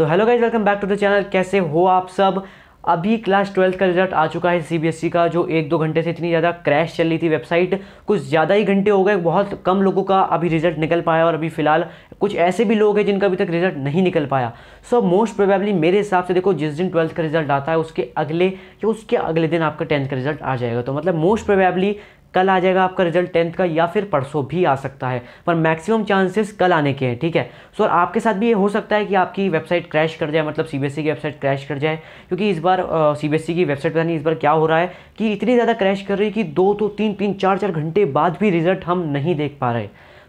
so hello guys welcome back to the channel कैसे हो आप सब अभी क्लास ट्वेल्थ का रिजल्ट आ चुका है सीबीएसई e का जो एक दो घंटे से इतनी ज़्यादा क्रैश चल रही थी वेबसाइट कुछ ज़्यादा ही घंटे हो गए बहुत कम लोगों का अभी रिजल्ट निकल पाया और अभी फिलहाल कुछ ऐसे भी लोग हैं जिनका अभी तक रिजल्ट नहीं निकल पाया सो मोस्ट प्रोबेबली मेरे हिसाब से देखो जिस दिन ट्वेल्थ का रिजल्ट आता है उसके अगले या उसके अगले दिन आपका टेंथ का रिजल्ट आ जाएगा तो मतलब मोस्ट प्रोबेबली कल आ जाएगा आपका रिजल्ट टेंथ का या फिर परसों भी आ सकता है पर मैक्सिमम चांसेस कल आने के हैं ठीक है सो और आपके साथ भी ये हो सकता है कि आपकी वेबसाइट क्रैश कर जाए मतलब सीबीएसई e की वेबसाइट क्रैश कर जाए क्योंकि इस बार सीबीएसई e की वेबसाइट पता नहीं इस बार क्या हो रहा है कि इतनी ज़्यादा क्रैश कर रही है कि दो तो तीन तीन चार चार घंटे बाद भी रिजल्ट हम नहीं देख पा रहे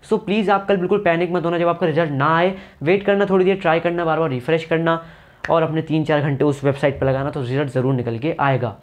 सो so, प्लीज़ आप कल बिल्कुल पैनिक मत होना जब आपका रिजल्ट ना आए वेट करना थोड़ी देर ट्राई करना बार बार रिफ्रेश करना और अपने तीन चार घंटे उस वेबसाइट पर लगाना तो रिजल्ट ज़रूर निकल के आएगा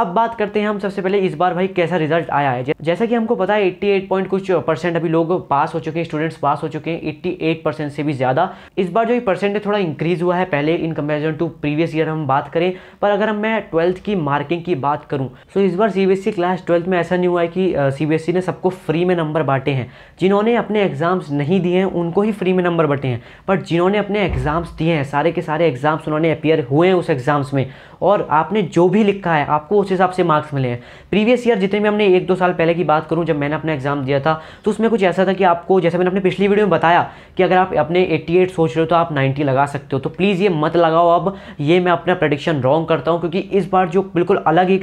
अब बात करते हैं हम सबसे पहले इस बार भाई कैसा रिजल्ट आया है जैसा कि हमको पता है 88 पॉइंट कुछ परसेंट अभी लोग पास हो चुके हैं स्टूडेंट्स पास हो चुके हैं 88 परसेंट से भी ज़्यादा इस बार जो परसेंट परसेंटेज थोड़ा इंक्रीज हुआ है पहले in comparison to previous year हम बात करें पर अगर हम मैं ट्वेल्थ की मार्किंग की बात करूँ तो इस बार सी क्लास ट्वेल्थ में ऐसा नहीं हुआ है कि सी e ने सबको फ्री में नंबर बांटे हैं जिन्होंने अपने एग्ज़ाम्स नहीं दिए हैं उनको ही फ्री में नंबर बांटे हैं बट जिन्होंने अपने एग्ज़ाम्स दिए हैं सारे के सारे एग्ज़ाम्स उन्होंने अपियर हुए हैं उस एग्ज़ाम्स में और आपने जो भी लिखा है आपको उस हिसाब से मार्क्स मिले हैं प्रीवियस ईयर जितने में हमने एक दो साल पहले की बात करूँ जब मैंने अपना एग्जाम दिया था तो उसमें कुछ ऐसा था कि आपको जैसे मैंने अपने पिछली वीडियो में बताया कि अगर आप अपने एट्टी सोच रहे हो तो आप नाइन्टी लगा सकते हो तो प्लीज़ ये मत लगाओ अब ये मैं अपना प्रडिक्शन रॉन्ग करता हूँ क्योंकि इस बार जो बिल्कुल अलग ही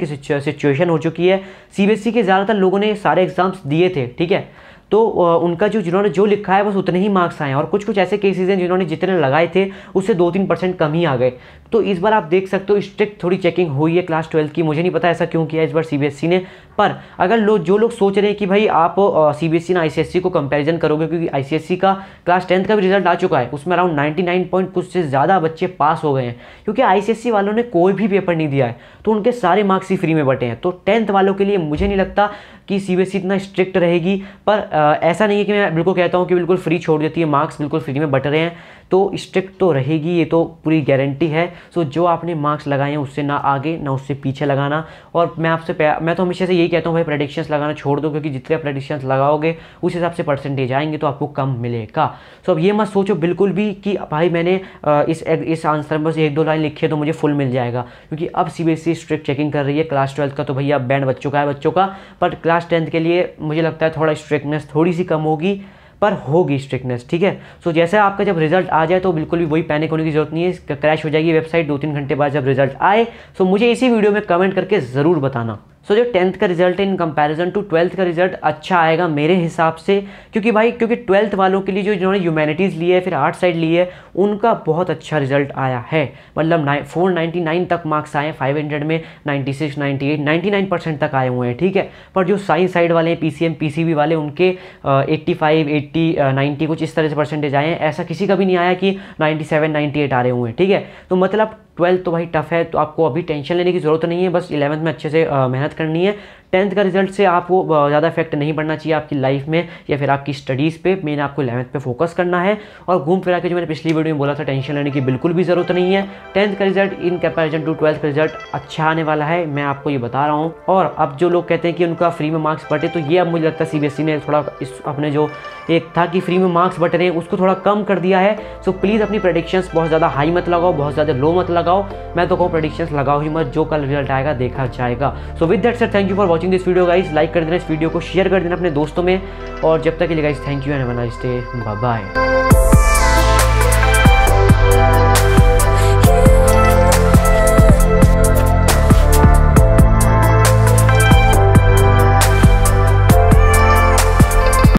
सिचुएशन हो चुकी है सीबीएसई e के ज़्यादातर लोगों ने सारे एग्ज़ाम्स दिए थे ठीक है तो उनका जो जिन्होंने जो लिखा है बस उतने ही मार्क्स आए और कुछ कुछ ऐसे केसेज हैं जिन्होंने जितने लगाए थे उससे दो तीन परसेंट कम ही आ गए तो इस बार आप देख सकते हो स्ट्रिक्ट थोड़ी चेकिंग हुई है क्लास ट्वेल्थ की मुझे नहीं पता ऐसा क्यों किया इस बार सी e ने पर अगर लोग जो लोग सोच रहे हैं कि भाई आप सी बी एस सी को कंपेरिजन करोगे क्योंकि आई का क्लास टेंथ का भी रिजल्ट आ चुका है उसमें अराउंड नाइन्टी पॉइंट कुछ से ज़्यादा बच्चे पास हो गए हैं क्योंकि आई वालों ने कोई भी पेपर नहीं दिया है तो उनके सारे मार्क्स ही फ्री में बटे हैं तो टेंथ वालों के लिए मुझे नहीं लगता कि सी e इतना स्ट्रिक्ट रहेगी पर ऐसा नहीं है कि मैं बिल्कुल कहता हूँ कि बिल्कुल फ्री छोड़ देती है मार्क्स बिल्कुल फ्री में बट रहे हैं तो स्ट्रिक्ट तो रहेगी ये तो पूरी गारंटी है सो जो आपने मार्क्स लगाए हैं उससे ना आगे ना उससे पीछे लगाना और मैं आपसे मैं तो हमेशा से यही कहता हूँ भाई प्रडिक्शंस लगाना छोड़ दो क्योंकि जितने प्रडिक्शंस लगाओगे उस हिसाब से परसेंटेज आएंगे तो आपको कम मिलेगा सो अब ये मत सोचो बिल्कुल भी कि भाई मैंने इस इस आंसर में बस एक दो लाइन लिखी है तो मुझे फुल मिल जाएगा क्योंकि अब ई स्ट्रिक्ट चेकिंग कर रही है क्लास ट्वेल्थ का तो भैया बैंड बच चुका है बच्चों का बट क्लास टेंथ के लिए मुझे लगता है थोड़ा स्ट्रिक्टनेस थोड़ी सी कम होगी पर होगी स्ट्रिकनेस ठीक है सो so, जैसे आपका जब रिजल्ट आ जाए तो बिल्कुल भी वही पैनिक होने की जरूरत नहीं है क्रैश हो जाएगी वेबसाइट दो तीन घंटे बाद जब रिजल्ट आए सो so मुझे इसी वीडियो में कमेंट करके ज़रूर बताना सो so, जो टेंथ का result in comparison to twelfth का रिजल्ट अच्छा आएगा मेरे हिसाब से क्योंकि भाई क्योंकि ट्वेल्थ वालों के लिए जो जिन्होंने ह्यूमैनिटीज़ लिए है फिर आर्ट साइड लिए है उनका बहुत अच्छा रिजल्ट आया है मतलब नाइन फोर नाइन्टी नाइन तक मार्क्स आए फाइव हंड्रेड में ninety six ninety eight ninety nine percent तक आए हुए हैं ठीक है पर जो साइंस साइड वाले हैं P C M P C B वाले उनके एट्टी फाइव एट्टी नाइन्टी कुछ इस तरह से परसेंटेज आए हैं ऐसा किसी का भी नहीं आया कि नाइन्टी सेवन नाइन्टी एट आ रहे हुए हैं ठीक है तो मतलब ट्वेल्थ तो भाई टफ है तो आपको अभी टेंशन लेने की ज़रूरत नहीं है बस इलेवंथ में अच्छे से मेहनत करनी है टेंथ का रिजल्ट से आपको ज़्यादा इफेक्ट नहीं पड़ना चाहिए आपकी लाइफ में या फिर आपकी स्टडीज़ पे मेन आपको इलेवंथ पे फोकस करना है और घूम फिरा के जो मैंने पिछली वीडियो में बोला था टेंशन लेने की बिल्कुल भी ज़रूरत नहीं है टेंथ का result in comparison to twelfth का रिजल्ट अच्छा आने वाला है मैं आपको ये बता रहा हूँ और अब जो लोग कहते हैं कि उनका फ्री में मार्क्स बटे तो ये अब मुझे लगता है सी e ने थोड़ा इस अपने जो एक था कि फ्री में मार्क्स बट रहे हैं उसको थोड़ा कम कर दिया है सो प्लीज़ अपनी प्रडिक्शंस बहुत ज़्यादा हाई मत लगाओ बहुत ज़्यादा लो मत लगाओ मैं तो कहूँ प्रडिक्शंस लगाओ ही मत जो कल रिजल्ट आएगा देखा जाएगा so with that sir thank you for watching this video guys like कर देना इस वीडियो को शेयर कर देना अपने दोस्तों में और जब तक के लिए guys thank you and bye bye